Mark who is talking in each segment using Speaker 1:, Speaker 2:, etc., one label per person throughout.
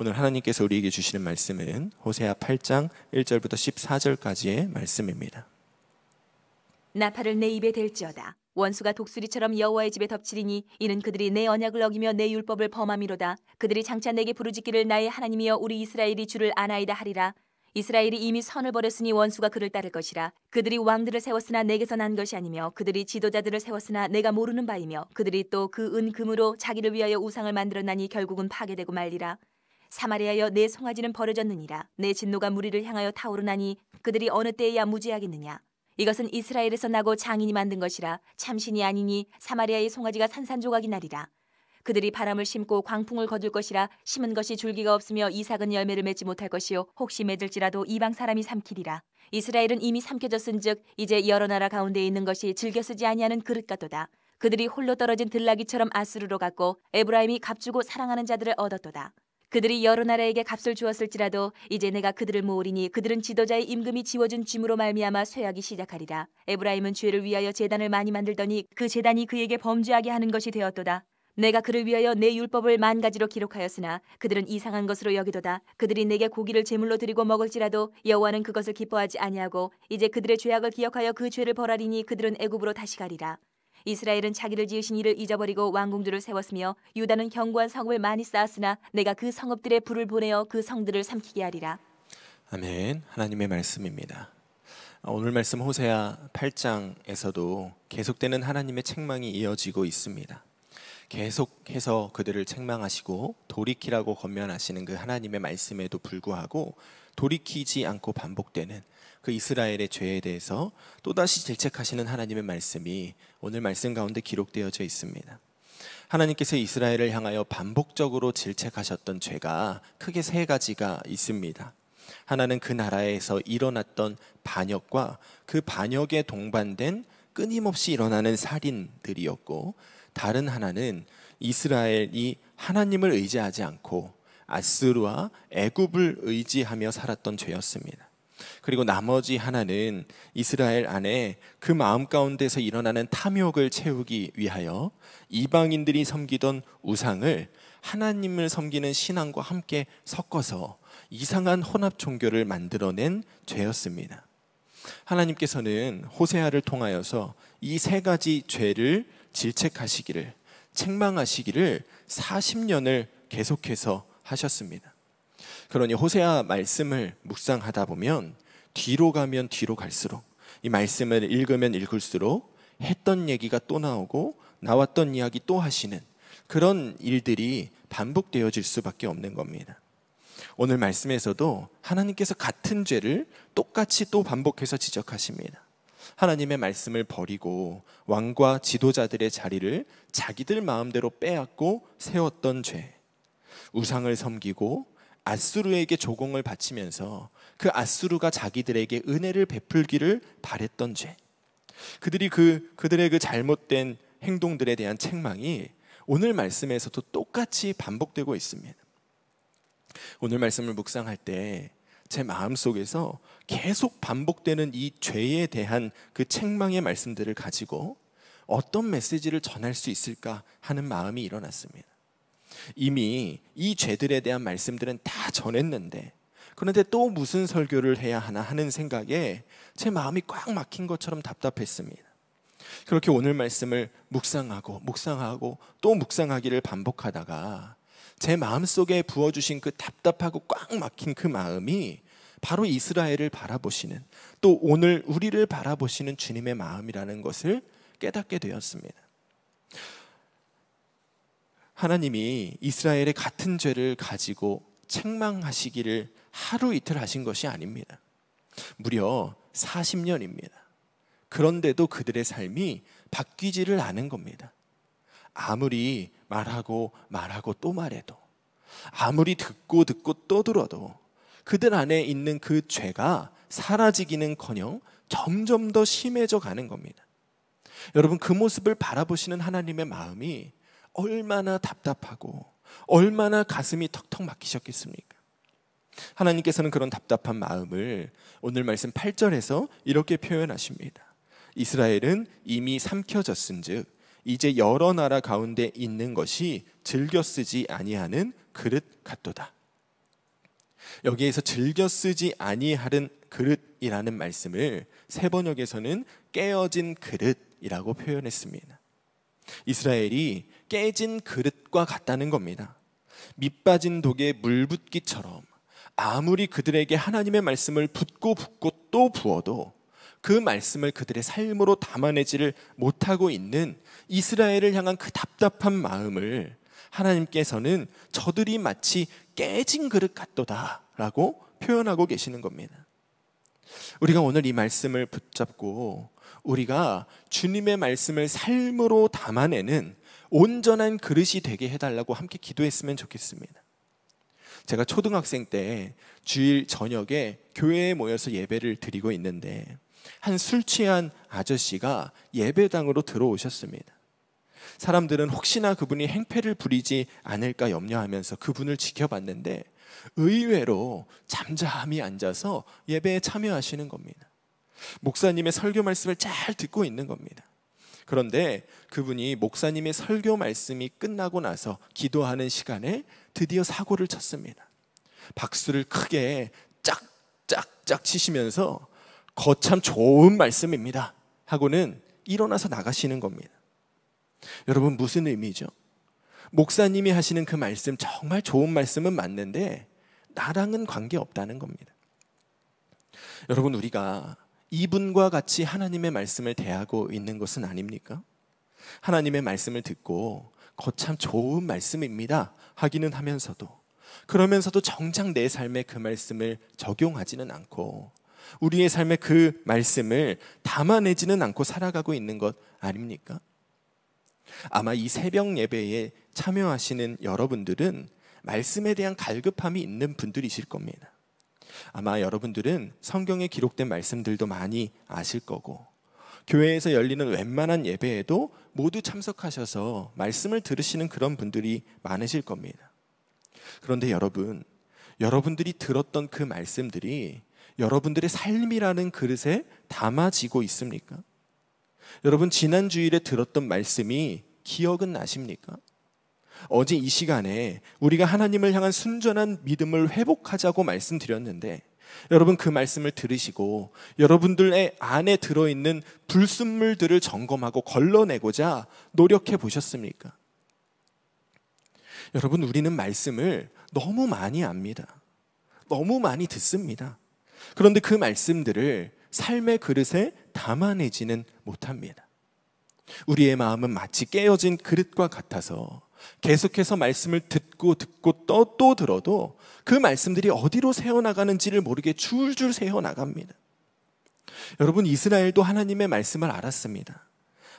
Speaker 1: 오늘 하나님께서 우리에게 주시는 말씀은 호세아 8장 1절부터 14절까지의 말씀입니다.
Speaker 2: 나팔을 내 입에 댈지어다 원수가 독수리처럼 여호와의 집에 덮치리니 이는 그들이 내 언약을 어기며 내 율법을 범함이로다 그들이 장차 내게 부르짖기를 나의 하나님이여 우리 이스라엘이 주를 아나이다 하리라 이스라엘이 이미 선을 버렸으니 원수가 그를 따를 것이라 그들이 왕들을 세웠으나 내게서 난 것이 아니며 그들이 지도자들을 세웠으나 내가 모르는 바이며 그들이 또 그은 금으로 자기를 위하여 우상을 만들어나니 결국은 파괴되고 말리라 사마리아여 내 송아지는 버려졌느니라 내 진노가 무리를 향하여 타오르나니 그들이 어느 때에야 무지하겠느냐 이것은 이스라엘에서 나고 장인이 만든 것이라 참신이 아니니 사마리아의 송아지가 산산조각이 나리라 그들이 바람을 심고 광풍을 거둘 것이라 심은 것이 줄기가 없으며 이삭은 열매를 맺지 못할 것이요 혹시 맺을지라도 이방 사람이 삼키리라 이스라엘은 이미 삼켜졌은즉 이제 여러 나라 가운데 있는 것이 즐겨 쓰지 아니하는 그릇 같도다 그들이 홀로 떨어진 들락이처럼아스르로 갔고 에브라임이 값주고 사랑하는 자들을 얻었도다 그들이 여러 나라에게 값을 주었을지라도 이제 내가 그들을 모으리니 그들은 지도자의 임금이 지워준 짐으로 말미암아 쇠하기 시작하리라. 에브라임은 죄를 위하여 재단을 많이 만들더니 그 재단이 그에게 범죄하게 하는 것이 되었도다. 내가 그를 위하여 내 율법을 만 가지로 기록하였으나 그들은 이상한 것으로 여기도다. 그들이 내게 고기를 제물로 드리고 먹을지라도 여호와는 그것을 기뻐하지 아니하고 이제 그들의 죄악을 기억하여 그 죄를 벌하리니 그들은 애굽으로 다시 가리라. 이스라엘은 자기를 지으신 이를 잊어버리고 왕궁들을 세웠으며 유다는 견고한 성읍을 많이 쌓았으나 내가 그 성읍들의 불을 보내어 그 성들을 삼키게 하리라.
Speaker 1: 아멘. 하나님의 말씀입니다. 아, 오늘 말씀 호세아 8장에서도 계속되는 하나님의 책망이 이어지고 있습니다. 계속해서 그들을 책망하시고 돌이키라고 권면하시는 그 하나님의 말씀에도 불구하고 돌이키지 않고 반복되는 그 이스라엘의 죄에 대해서 또다시 질책하시는 하나님의 말씀이 오늘 말씀 가운데 기록되어져 있습니다. 하나님께서 이스라엘을 향하여 반복적으로 질책하셨던 죄가 크게 세 가지가 있습니다. 하나는 그 나라에서 일어났던 반역과 그 반역에 동반된 끊임없이 일어나는 살인들이었고 다른 하나는 이스라엘이 하나님을 의지하지 않고 아스루와 애굽을 의지하며 살았던 죄였습니다. 그리고 나머지 하나는 이스라엘 안에 그 마음 가운데서 일어나는 탐욕을 채우기 위하여 이방인들이 섬기던 우상을 하나님을 섬기는 신앙과 함께 섞어서 이상한 혼합 종교를 만들어낸 죄였습니다. 하나님께서는 호세아를 통하여서 이 세 가지 죄를 질책하시기를 책망하시기를 40년을 계속해서 하셨습니다. 그러니 호세아 말씀을 묵상하다 보면 뒤로 가면 뒤로 갈수록 이 말씀을 읽으면 읽을수록 했던 얘기가 또 나오고 나왔던 이야기 또 하시는 그런 일들이 반복되어질 수밖에 없는 겁니다. 오늘 말씀에서도 하나님께서 같은 죄를 똑같이 또 반복해서 지적하십니다. 하나님의 말씀을 버리고 왕과 지도자들의 자리를 자기들 마음대로 빼앗고 세웠던 죄, 우상을 섬기고 아수르에게 조공을 바치면서 그 아수르가 자기들에게 은혜를 베풀기를 바랬던 죄. 그들이 그 그들의 그 잘못된 행동들에 대한 책망이 오늘 말씀에서도 똑같이 반복되고 있습니다. 오늘 말씀을 묵상할 때 제 마음 속에서 계속 반복되는 이 죄에 대한 그 책망의 말씀들을 가지고 어떤 메시지를 전할 수 있을까 하는 마음이 일어났습니다. 이미 이 죄들에 대한 말씀들은 다 전했는데 그런데 또 무슨 설교를 해야 하나 하는 생각에 제 마음이 꽉 막힌 것처럼 답답했습니다. 그렇게 오늘 말씀을 묵상하고 묵상하고 또 묵상하기를 반복하다가 제 마음속에 부어주신 그 답답하고 꽉 막힌 그 마음이 바로 이스라엘을 바라보시는 또 오늘 우리를 바라보시는 주님의 마음이라는 것을 깨닫게 되었습니다. 하나님이 이스라엘의 같은 죄를 가지고 책망하시기를 하루 이틀 하신 것이 아닙니다. 무려 40년입니다. 그런데도 그들의 삶이 바뀌지를 않은 겁니다. 아무리 말하고 말하고 또 말해도 아무리 듣고 듣고 또 들어도 그들 안에 있는 그 죄가 사라지기는커녕 점점 더 심해져 가는 겁니다. 여러분 그 모습을 바라보시는 하나님의 마음이 얼마나 답답하고 얼마나 가슴이 턱턱 막히셨겠습니까? 하나님께서는 그런 답답한 마음을 오늘 말씀 8절에서 이렇게 표현하십니다. 이스라엘은 이미 삼켜졌은즉 이제 여러 나라 가운데 있는 것이 즐겨 쓰지 아니하는 그릇 같도다. 여기에서 즐겨 쓰지 아니하는 그릇이라는 말씀을 세 번역에서는 깨어진 그릇이라고 표현했습니다. 이스라엘이 깨진 그릇과 같다는 겁니다. 밑빠진 독에 물 붓기처럼 아무리 그들에게 하나님의 말씀을 붓고 붓고 또 부어도 그 말씀을 그들의 삶으로 담아내지를 못하고 있는 이스라엘을 향한 그 답답한 마음을 하나님께서는 저들이 마치 깨진 그릇 같도다라고 표현하고 계시는 겁니다. 우리가 오늘 이 말씀을 붙잡고 우리가 주님의 말씀을 삶으로 담아내는 온전한 그릇이 되게 해달라고 함께 기도했으면 좋겠습니다. 제가 초등학생 때 주일 저녁에 교회에 모여서 예배를 드리고 있는데 한 술 취한 아저씨가 예배당으로 들어오셨습니다. 사람들은 혹시나 그분이 행패를 부리지 않을까 염려하면서 그분을 지켜봤는데 의외로 잠잠히 앉아서 예배에 참여하시는 겁니다. 목사님의 설교 말씀을 잘 듣고 있는 겁니다. 그런데 그분이 목사님의 설교 말씀이 끝나고 나서 기도하는 시간에 드디어 사고를 쳤습니다. 박수를 크게 짝짝짝 치시면서 거참 좋은 말씀입니다. 하고는 일어나서 나가시는 겁니다. 여러분 무슨 의미죠? 목사님이 하시는 그 말씀 정말 좋은 말씀은 맞는데 나랑은 관계없다는 겁니다. 여러분 우리가 이분과 같이 하나님의 말씀을 대하고 있는 것은 아닙니까? 하나님의 말씀을 듣고 거참 좋은 말씀입니다 하기는 하면서도 그러면서도 정작 내 삶에 그 말씀을 적용하지는 않고 우리의 삶에 그 말씀을 담아내지는 않고 살아가고 있는 것 아닙니까? 아마 이 새벽 예배에 참여하시는 여러분들은 말씀에 대한 갈급함이 있는 분들이실 겁니다. 아마 여러분들은 성경에 기록된 말씀들도 많이 아실 거고 교회에서 열리는 웬만한 예배에도 모두 참석하셔서 말씀을 들으시는 그런 분들이 많으실 겁니다. 그런데 여러분, 여러분들이 들었던 그 말씀들이 여러분들의 삶이라는 그릇에 담아지고 있습니까? 여러분, 지난 주일에 들었던 말씀이 기억은 나십니까? 어제 이 시간에 우리가 하나님을 향한 순전한 믿음을 회복하자고 말씀드렸는데 여러분 그 말씀을 들으시고 여러분들의 안에 들어있는 불순물들을 점검하고 걸러내고자 노력해 보셨습니까? 여러분 우리는 말씀을 너무 많이 압니다. 너무 많이 듣습니다. 그런데 그 말씀들을 삶의 그릇에 담아내지는 못합니다. 우리의 마음은 마치 깨어진 그릇과 같아서 계속해서 말씀을 듣고 듣고 또, 또 들어도 그 말씀들이 어디로 새어나가는지를 모르게 줄줄 새어나갑니다. 여러분, 이스라엘도 하나님의 말씀을 알았습니다.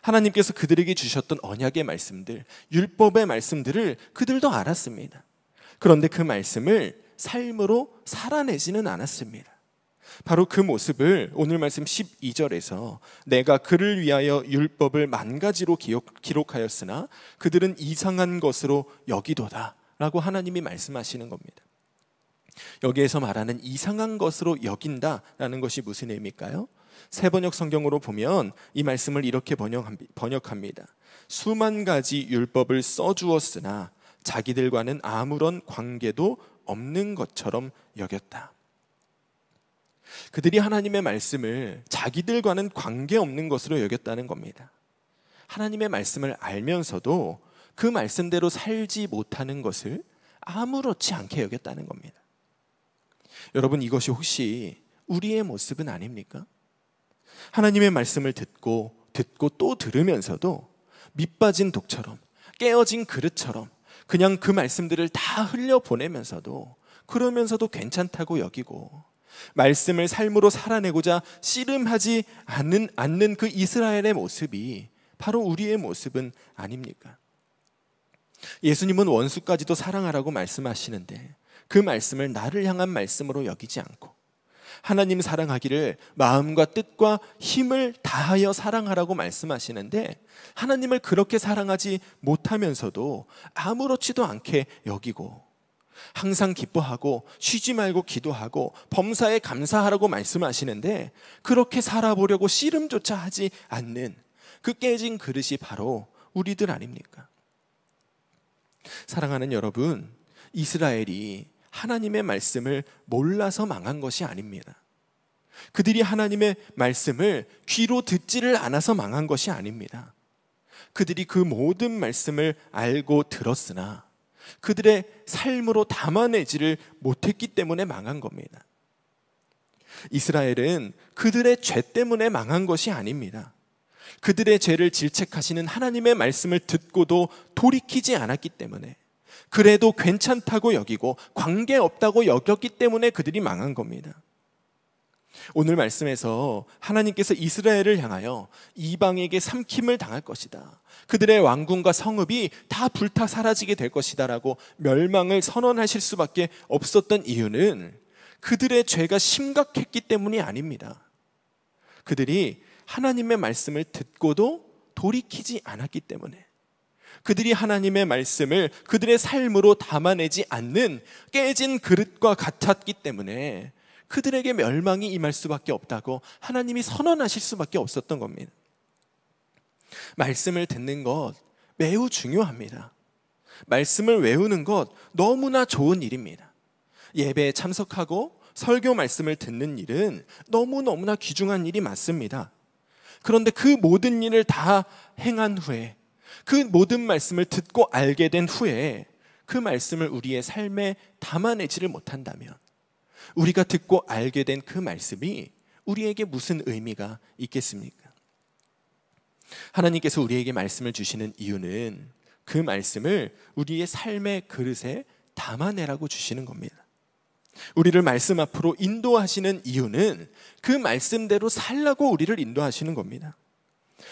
Speaker 1: 하나님께서 그들에게 주셨던 언약의 말씀들, 율법의 말씀들을 그들도 알았습니다. 그런데 그 말씀을 삶으로 살아내지는 않았습니다. 바로 그 모습을 오늘 말씀 12절에서 내가 그를 위하여 율법을 만 가지로 기록하였으나 그들은 이상한 것으로 여기도다 라고 하나님이 말씀하시는 겁니다. 여기에서 말하는 이상한 것으로 여긴다 라는 것이 무슨 의미일까요? 세번역 성경으로 보면 이 말씀을 이렇게 번역합니다. 수만 가지 율법을 써주었으나 자기들과는 아무런 관계도 없는 것처럼 여겼다. 그들이 하나님의 말씀을 자기들과는 관계없는 것으로 여겼다는 겁니다. 하나님의 말씀을 알면서도 그 말씀대로 살지 못하는 것을 아무렇지 않게 여겼다는 겁니다. 여러분, 이것이 혹시 우리의 모습은 아닙니까? 하나님의 말씀을 듣고 듣고 또 들으면서도 밑빠진 독처럼 깨어진 그릇처럼 그냥 그 말씀들을 다 흘려 보내면서도 그러면서도 괜찮다고 여기고 말씀을 삶으로 살아내고자 씨름하지 않는, 않는 그 이스라엘의 모습이 바로 우리의 모습은 아닙니까? 예수님은 원수까지도 사랑하라고 말씀하시는데 그 말씀을 나를 향한 말씀으로 여기지 않고 하나님 사랑하기를 마음과 뜻과 힘을 다하여 사랑하라고 말씀하시는데 하나님을 그렇게 사랑하지 못하면서도 아무렇지도 않게 여기고 항상 기뻐하고 쉬지 말고 기도하고 범사에 감사하라고 말씀하시는데 그렇게 살아보려고 씨름조차 하지 않는 그 깨진 그릇이 바로 우리들 아닙니까? 사랑하는 여러분, 이스라엘이 하나님의 말씀을 몰라서 망한 것이 아닙니다. 그들이 하나님의 말씀을 귀로 듣지를 않아서 망한 것이 아닙니다. 그들이 그 모든 말씀을 알고 들었으나 그들의 삶으로 담아내지를 못했기 때문에 망한 겁니다. 이스라엘은 그들의 죄 때문에 망한 것이 아닙니다. 그들의 죄를 질책하시는 하나님의 말씀을 듣고도 돌이키지 않았기 때문에 그래도 괜찮다고 여기고 관계 없다고 여겼기 때문에 그들이 망한 겁니다. 오늘 말씀에서 하나님께서 이스라엘을 향하여 이방에게 삼킴을 당할 것이다. 그들의 왕궁과 성읍이 다 불타 사라지게 될 것이다라고 멸망을 선언하실 수밖에 없었던 이유는 그들의 죄가 심각했기 때문이 아닙니다. 그들이 하나님의 말씀을 듣고도 돌이키지 않았기 때문에 그들이 하나님의 말씀을 그들의 삶으로 담아내지 않는 깨진 그릇과 같았기 때문에 그들에게 멸망이 임할 수밖에 없다고 하나님이 선언하실 수밖에 없었던 겁니다. 말씀을 듣는 것 매우 중요합니다. 말씀을 외우는 것 너무나 좋은 일입니다. 예배에 참석하고 설교 말씀을 듣는 일은 너무너무나 귀중한 일이 맞습니다. 그런데 그 모든 일을 다 행한 후에 그 모든 말씀을 듣고 알게 된 후에 그 말씀을 우리의 삶에 담아내지를 못한다면 우리가 듣고 알게 된 그 말씀이 우리에게 무슨 의미가 있겠습니까? 하나님께서 우리에게 말씀을 주시는 이유는 그 말씀을 우리의 삶의 그릇에 담아내라고 주시는 겁니다. 우리를 말씀 앞으로 인도하시는 이유는 그 말씀대로 살라고 우리를 인도하시는 겁니다.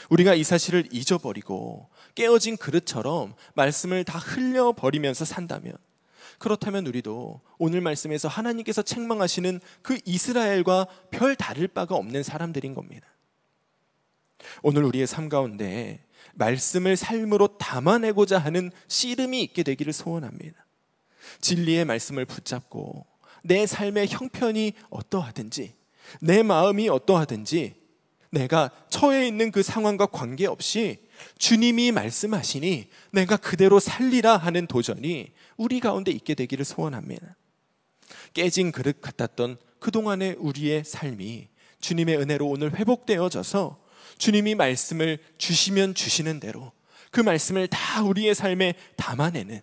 Speaker 1: 우리가 이 사실을 잊어버리고 깨어진 그릇처럼 말씀을 다 흘려버리면서 산다면 그렇다면 우리도 오늘 말씀에서 하나님께서 책망하시는 그 이스라엘과 별 다를 바가 없는 사람들인 겁니다. 오늘 우리의 삶 가운데 말씀을 삶으로 담아내고자 하는 씨름이 있게 되기를 소원합니다. 진리의 말씀을 붙잡고 내 삶의 형편이 어떠하든지 내 마음이 어떠하든지 내가 처해 있는 그 상황과 관계없이 주님이 말씀하시니 내가 그대로 살리라 하는 도전이 우리 가운데 있게 되기를 소원합니다. 깨진 그릇 같았던 그동안의 우리의 삶이 주님의 은혜로 오늘 회복되어져서 주님이 말씀을 주시면 주시는 대로 그 말씀을 다 우리의 삶에 담아내는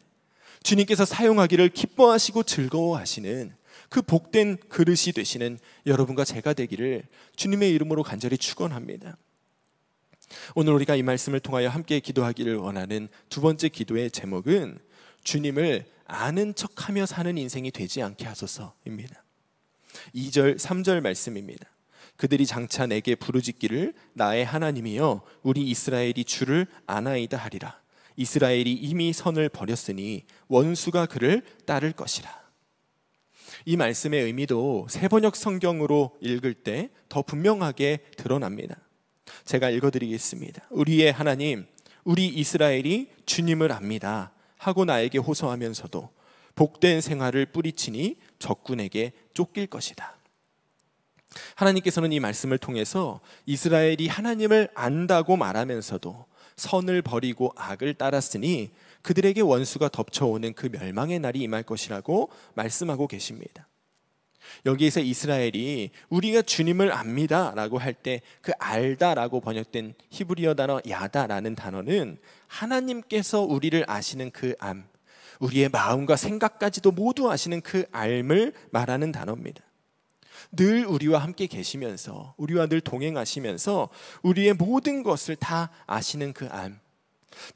Speaker 1: 주님께서 사용하기를 기뻐하시고 즐거워하시는 그 복된 그릇이 되시는 여러분과 제가 되기를 주님의 이름으로 간절히 축원합니다. 오늘 우리가 이 말씀을 통하여 함께 기도하기를 원하는 두 번째 기도의 제목은 주님을 아는 척하며 사는 인생이 되지 않게 하소서입니다. 2절 3절 말씀입니다. 그들이 장차 내게 부르짖기를 나의 하나님이여 우리 이스라엘이 주를 아나이다 하리라. 이스라엘이 이미 선을 버렸으니 원수가 그를 따를 것이라. 이 말씀의 의미도 세번역 성경으로 읽을 때 더 분명하게 드러납니다. 제가 읽어드리겠습니다. 우리의 하나님, 우리 이스라엘이 주님을 압니다. 하고 나에게 호소하면서도 복된 생활을 뿌리치니 적군에게 쫓길 것이다. 하나님께서는 이 말씀을 통해서 이스라엘이 하나님을 안다고 말하면서도 선을 버리고 악을 따랐으니 그들에게 원수가 덮쳐오는 그 멸망의 날이 임할 것이라고 말씀하고 계십니다. 여기에서 이스라엘이 우리가 주님을 압니다라고 할 때 그 알다라고 번역된 히브리어 단어 야다라는 단어는 하나님께서 우리를 아시는 그 암, 우리의 마음과 생각까지도 모두 아시는 그 알을 말하는 단어입니다. 늘 우리와 함께 계시면서 우리와 늘 동행하시면서 우리의 모든 것을 다 아시는 그 암,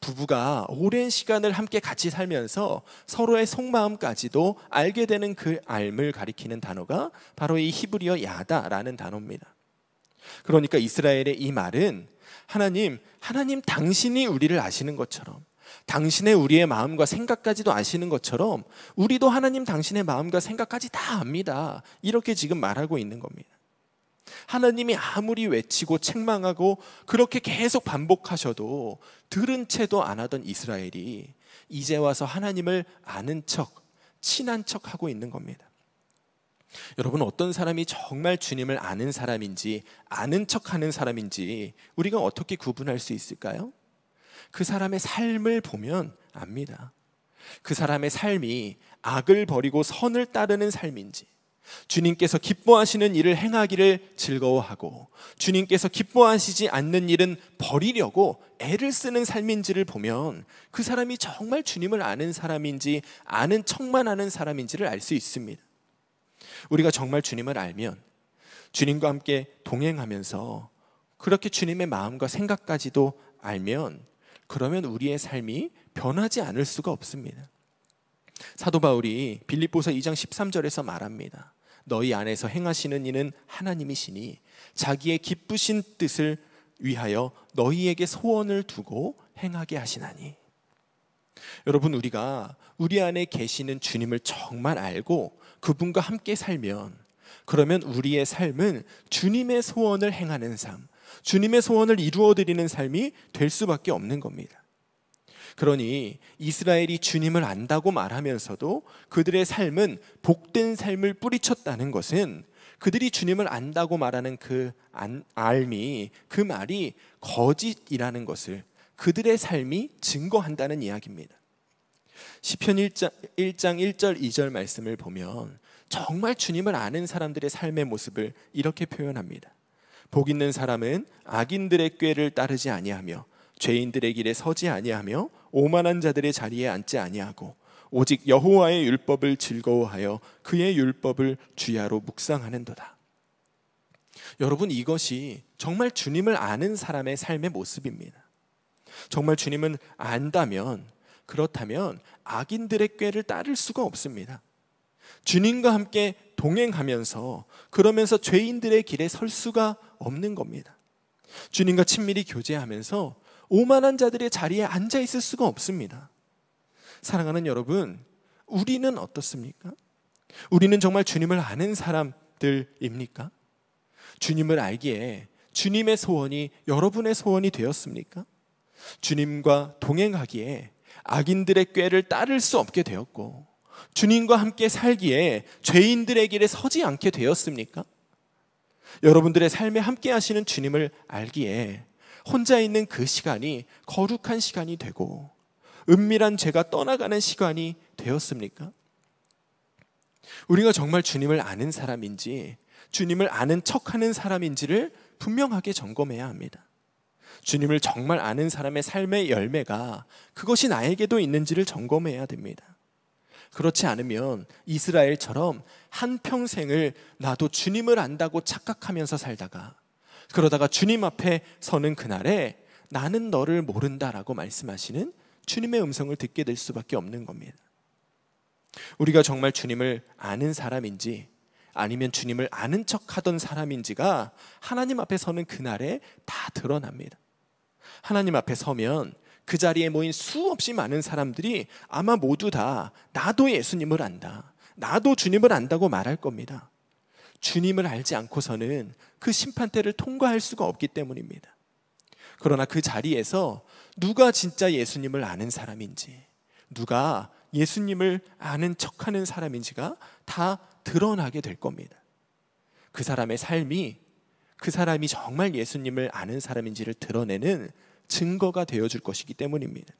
Speaker 1: 부부가 오랜 시간을 함께 같이 살면서 서로의 속마음까지도 알게 되는 그 알을 가리키는 단어가 바로 이 히브리어 야다라는 단어입니다. 그러니까 이스라엘의 이 말은 하나님, 하나님 당신이 우리를 아시는 것처럼 당신의 우리의 마음과 생각까지도 아시는 것처럼 우리도 하나님 당신의 마음과 생각까지 다 압니다. 이렇게 지금 말하고 있는 겁니다. 하나님이 아무리 외치고 책망하고 그렇게 계속 반복하셔도 들은 채도 안 하던 이스라엘이 이제 와서 하나님을 아는 척, 친한 척 하고 있는 겁니다. 여러분 어떤 사람이 정말 주님을 아는 사람인지 아는 척하는 사람인지 우리가 어떻게 구분할 수 있을까요? 그 사람의 삶을 보면 압니다. 그 사람의 삶이 악을 버리고 선을 따르는 삶인지 주님께서 기뻐하시는 일을 행하기를 즐거워하고 주님께서 기뻐하시지 않는 일은 버리려고 애를 쓰는 삶인지를 보면 그 사람이 정말 주님을 아는 사람인지 아는 척만 하는 사람인지를 알 수 있습니다. 우리가 정말 주님을 알면 주님과 함께 동행하면서 그렇게 주님의 마음과 생각까지도 알면 그러면 우리의 삶이 변하지 않을 수가 없습니다. 사도 바울이 빌립보서 2장 13절에서 말합니다. 너희 안에서 행하시는 이는 하나님이시니 자기의 기쁘신 뜻을 위하여 너희에게 소원을 두고 행하게 하시나니 여러분 우리가 우리 안에 계시는 주님을 정말 알고 그분과 함께 살면 그러면 우리의 삶은 주님의 소원을 행하는 삶, 주님의 소원을 이루어 드리는 삶이 될 수밖에 없는 겁니다. 그러니 이스라엘이 주님을 안다고 말하면서도 그들의 삶은 복된 삶을 뿌리쳤다는 것은 그들이 주님을 안다고 말하는 그 안, 알미 그 말이 거짓이라는 것을 그들의 삶이 증거한다는 이야기입니다. 시편 1장, 1장 1절 2절 말씀을 보면 정말 주님을 아는 사람들의 삶의 모습을 이렇게 표현합니다. 복 있는 사람은 악인들의 꾀를 따르지 아니하며 죄인들의 길에 서지 아니하며 오만한 자들의 자리에 앉지 아니하고 오직 여호와의 율법을 즐거워하여 그의 율법을 주야로 묵상하는도다. 여러분 이것이 정말 주님을 아는 사람의 삶의 모습입니다. 정말 주님은 안다면 그렇다면 악인들의 꾀를 따를 수가 없습니다. 주님과 함께 동행하면서 그러면서 죄인들의 길에 설 수가 없는 겁니다. 주님과 친밀히 교제하면서 오만한 자들의 자리에 앉아 있을 수가 없습니다. 사랑하는 여러분, 우리는 어떻습니까? 우리는 정말 주님을 아는 사람들입니까? 주님을 알기에 주님의 소원이 여러분의 소원이 되었습니까? 주님과 동행하기에 악인들의 꾀를 따를 수 없게 되었고, 주님과 함께 살기에 죄인들의 길에 서지 않게 되었습니까? 여러분들의 삶에 함께 하시는 주님을 알기에 혼자 있는 그 시간이 거룩한 시간이 되고 은밀한 죄가 떠나가는 시간이 되었습니까? 우리가 정말 주님을 아는 사람인지 주님을 아는 척하는 사람인지를 분명하게 점검해야 합니다. 주님을 정말 아는 사람의 삶의 열매가 그것이 나에게도 있는지를 점검해야 됩니다. 그렇지 않으면 이스라엘처럼 한평생을 나도 주님을 안다고 착각하면서 살다가 그러다가 주님 앞에 서는 그날에 나는 너를 모른다라고 말씀하시는 주님의 음성을 듣게 될 수밖에 없는 겁니다. 우리가 정말 주님을 아는 사람인지 아니면 주님을 아는 척 하던 사람인지가 하나님 앞에 서는 그날에 다 드러납니다. 하나님 앞에 서면 그 자리에 모인 수없이 많은 사람들이 아마 모두 다 나도 예수님을 안다. 나도 주님을 안다고 말할 겁니다. 주님을 알지 않고서는 그 심판대를 통과할 수가 없기 때문입니다. 그러나 그 자리에서 누가 진짜 예수님을 아는 사람인지, 누가 예수님을 아는 척하는 사람인지가 다 드러나게 될 겁니다. 그 사람의 삶이 그 사람이 정말 예수님을 아는 사람인지를 드러내는 증거가 되어줄 것이기 때문입니다.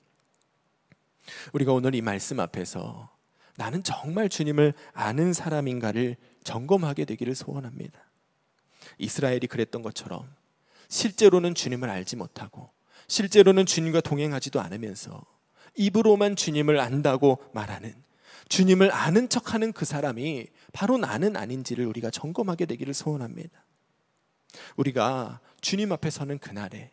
Speaker 1: 우리가 오늘 이 말씀 앞에서 나는 정말 주님을 아는 사람인가를 점검하게 되기를 소원합니다. 이스라엘이 그랬던 것처럼 실제로는 주님을 알지 못하고 실제로는 주님과 동행하지도 않으면서 입으로만 주님을 안다고 말하는 주님을 아는 척하는 그 사람이 바로 나는 아닌지를 우리가 점검하게 되기를 소원합니다. 우리가 주님 앞에 서는 그날에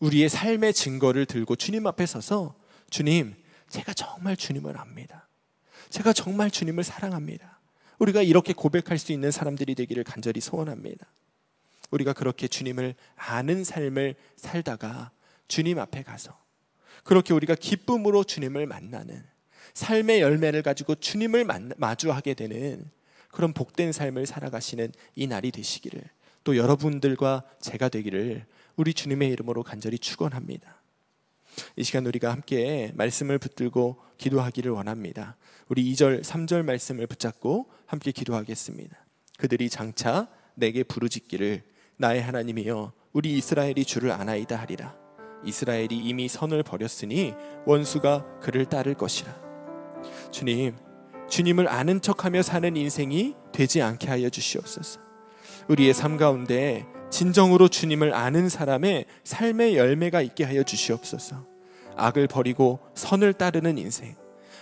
Speaker 1: 우리의 삶의 증거를 들고 주님 앞에 서서 주님, 제가 정말 주님을 압니다. 제가 정말 주님을 사랑합니다. 우리가 이렇게 고백할 수 있는 사람들이 되기를 간절히 소원합니다. 우리가 그렇게 주님을 아는 삶을 살다가 주님 앞에 가서 그렇게 우리가 기쁨으로 주님을 만나는 삶의 열매를 가지고 주님을 마주하게 되는 그런 복된 삶을 살아가시는 이 날이 되시기를 또 여러분들과 제가 되기를 우리 주님의 이름으로 간절히 축원합니다. 이 시간 우리가 함께 말씀을 붙들고 기도하기를 원합니다. 우리 2절, 3절 말씀을 붙잡고 함께 기도하겠습니다. 그들이 장차 내게 부르짖기를 나의 하나님이여 우리 이스라엘이 주를 아나이다 하리라. 이스라엘이 이미 선을 버렸으니 원수가 그를 따를 것이라. 주님, 주님을 아는 척하며 사는 인생이 되지 않게 하여 주시옵소서. 우리의 삶 가운데 진정으로 주님을 아는 사람의 삶의 열매가 있게 하여 주시옵소서. 악을 버리고 선을 따르는 인생,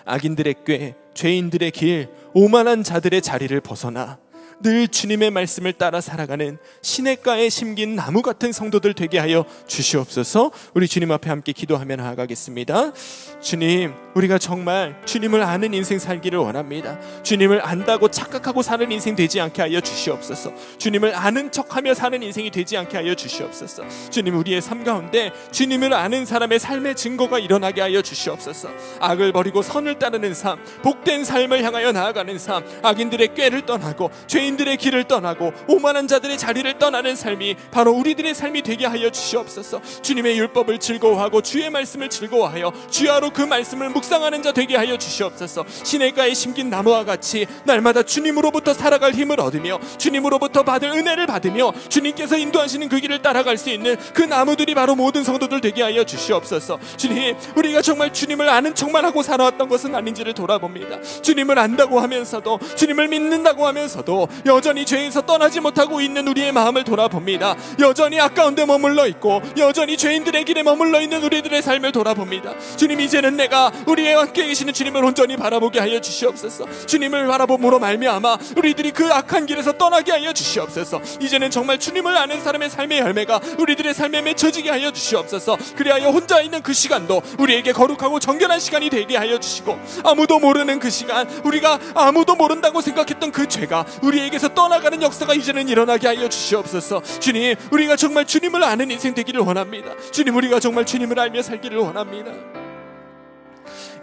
Speaker 1: 악인들의 꾀, 죄인들의 길, 오만한 자들의 자리를 벗어나 늘 주님의 말씀을 따라 살아가는 시냇가에 심긴 나무 같은 성도들 되게 하여 주시옵소서. 우리 주님 앞에 함께 기도하며 나아가겠습니다. 주님, 우리가 정말 주님을 아는 인생 살기를 원합니다. 주님을 안다고 착각하고 사는 인생 되지 않게 하여 주시옵소서. 주님을 아는 척하며 사는 인생이 되지 않게 하여 주시옵소서. 주님 우리의 삶 가운데 주님을 아는 사람의 삶의 증거가 일어나게 하여 주시옵소서. 악을 버리고 선을 따르는 삶, 복된 삶을 향하여 나아가는 삶, 악인들의 꾀를 떠나고 죄인 죄인들의 길을 떠나고 오만한 자들의 자리를 떠나는 삶이 바로 우리들의 삶이 되게 하여 주시옵소서. 주님의 율법을 즐거워하고 주의 말씀을 즐거워하여 주야로 그 말씀을 묵상하는 자 되게 하여 주시옵소서. 시내가에 심긴 나무와 같이 날마다 주님으로부터 살아갈 힘을 얻으며 주님으로부터 받을 은혜를 받으며 주님께서 인도하시는 그 길을 따라갈 수 있는 그 나무들이 바로 모든 성도들 되게 하여 주시옵소서. 주님, 우리가 정말 주님을 아는 척만 하고 살아왔던 것은 아닌지를 돌아봅니다. 주님을 안다고 하면서도 주님을 믿는다고 하면서도 여전히 죄에서 떠나지 못하고 있는 우리의 마음을 돌아봅니다. 여전히 아까운데 머물러 있고 여전히 죄인들의 길에 머물러 있는 우리들의 삶을 돌아봅니다. 주님 이제는 내가 우리의 함께 계시는 주님을 온전히 바라보게 하여 주시옵소서. 주님을 바라보므로 말미암아 우리들이 그 악한 길에서 떠나게 하여 주시옵소서. 이제는 정말 주님을 아는 사람의 삶의 열매가 우리들의 삶에 맺혀지게 하여 주시옵소서. 그리하여 혼자 있는 그 시간도 우리에게 거룩하고 정결한 시간이 되게 하여 주시고 아무도 모르는 그 시간 우리가 아무도 모른다고 생각했던 그 죄가 우리의 우리에게서 떠나가는 역사가 이제는 일어나게 하여 주시옵소서. 주님, 우리가 정말 주님을 아는 인생 되기를 원합니다. 주님, 우리가 정말 주님을 알며 살기를 원합니다.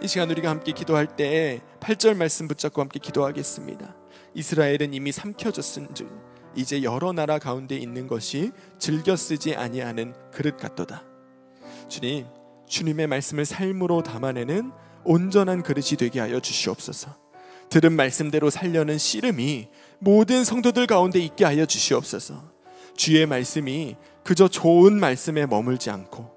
Speaker 1: 이 시간 우리가 함께 기도할 때 8절 말씀 붙잡고 함께 기도하겠습니다. 이스라엘은 이미 삼켜졌은즉 이제 여러 나라 가운데 있는 것이 즐겨 쓰지 아니하는 그릇 같도다. 주님, 주님의 말씀을 삶으로 담아내는 온전한 그릇이 되게 하여 주시옵소서. 들은 말씀대로 살려는 씨름이 모든 성도들 가운데 있게 하여 주시옵소서. 주의 말씀이 그저 좋은 말씀에 머물지 않고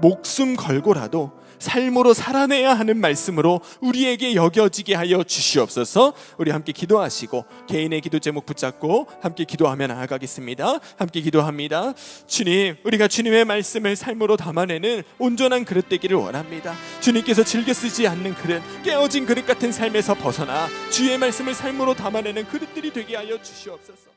Speaker 1: 목숨 걸고라도 삶으로 살아내야 하는 말씀으로 우리에게 여겨지게 하여 주시옵소서. 우리 함께 기도하시고 개인의 기도 제목 붙잡고 함께 기도하며 나아가겠습니다. 함께 기도합니다. 주님, 우리가 주님의 말씀을 삶으로 담아내는 온전한 그릇 되기를 원합니다. 주님께서 즐겨 쓰지 않는 그릇, 깨어진 그릇 같은 삶에서 벗어나 주의 말씀을 삶으로 담아내는 그릇들이 되게 하여 주시옵소서.